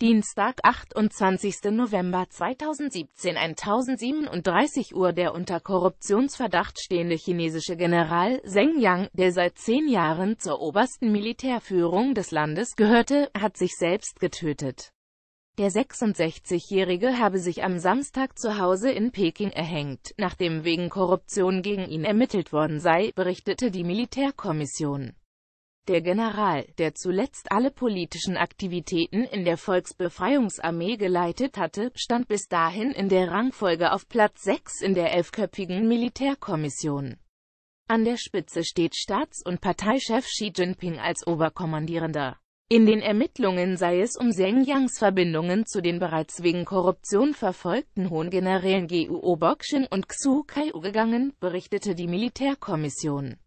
Dienstag, 28. November 2017 1037 Uhr Der unter Korruptionsverdacht stehende chinesische General Zheng Yang, der seit zehn Jahren zur obersten Militärführung des Landes gehörte, hat sich selbst getötet. Der 66-Jährige habe sich am Samstag zu Hause in Peking erhängt, nachdem wegen Korruption gegen ihn ermittelt worden sei, berichtete die Militärkommission. Der General, der zuletzt alle politischen Aktivitäten in der Volksbefreiungsarmee geleitet hatte, stand bis dahin in der Rangfolge auf Platz 6 in der elfköpfigen Militärkommission. An der Spitze steht Staats- und Parteichef Xi Jinping als Oberkommandierender. In den Ermittlungen sei es um Zheng Yangs Verbindungen zu den bereits wegen Korruption verfolgten Hohen Generälen Guo Obokshin und Xu Kaiu gegangen, berichtete die Militärkommission.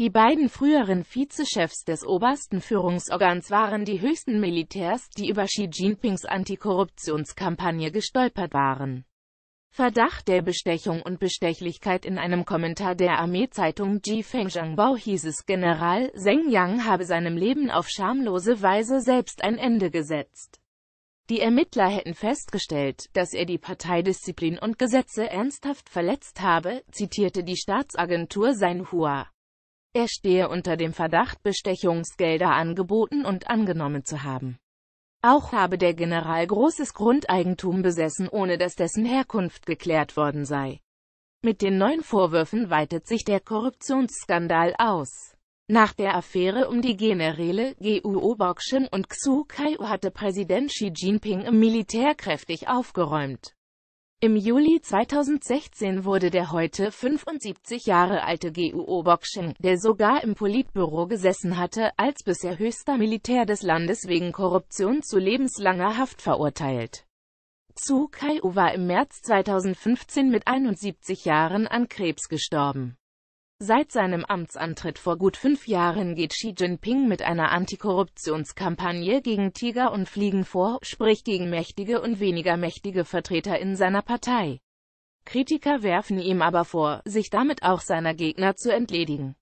Die beiden früheren Vizechefs des obersten Führungsorgans waren die höchsten Militärs, die über Xi Jinpings Antikorruptionskampagne gestolpert waren. Verdacht der Bestechung und Bestechlichkeit In einem Kommentar der Armeezeitung Jifeng Zhangbao hieß es, General Zheng Yang habe seinem Leben auf schamlose Weise selbst ein Ende gesetzt. Die Ermittler hätten festgestellt, dass er die Parteidisziplin und Gesetze ernsthaft verletzt habe, zitierte die Staatsagentur Sein Hua. Er stehe unter dem Verdacht, Bestechungsgelder angeboten und angenommen zu haben. Auch habe der General großes Grundeigentum besessen, ohne dass dessen Herkunft geklärt worden sei. Mit den neuen Vorwürfen weitet sich der Korruptionsskandal aus. Nach der Affäre um die Generäle G.U.O. Obokshin und Xu Kai hatte Präsident Xi Jinping im Militär kräftig aufgeräumt. Im Juli 2016 wurde der heute 75 Jahre alte GUO-Boxing, der sogar im Politbüro gesessen hatte, als bisher höchster Militär des Landes wegen Korruption zu lebenslanger Haft verurteilt. Zhu Kai-U war im März 2015 mit 71 Jahren an Krebs gestorben. Seit seinem Amtsantritt vor gut fünf Jahren geht Xi Jinping mit einer Antikorruptionskampagne gegen Tiger und Fliegen vor, sprich gegen mächtige und weniger mächtige Vertreter in seiner Partei. Kritiker werfen ihm aber vor, sich damit auch seiner Gegner zu entledigen.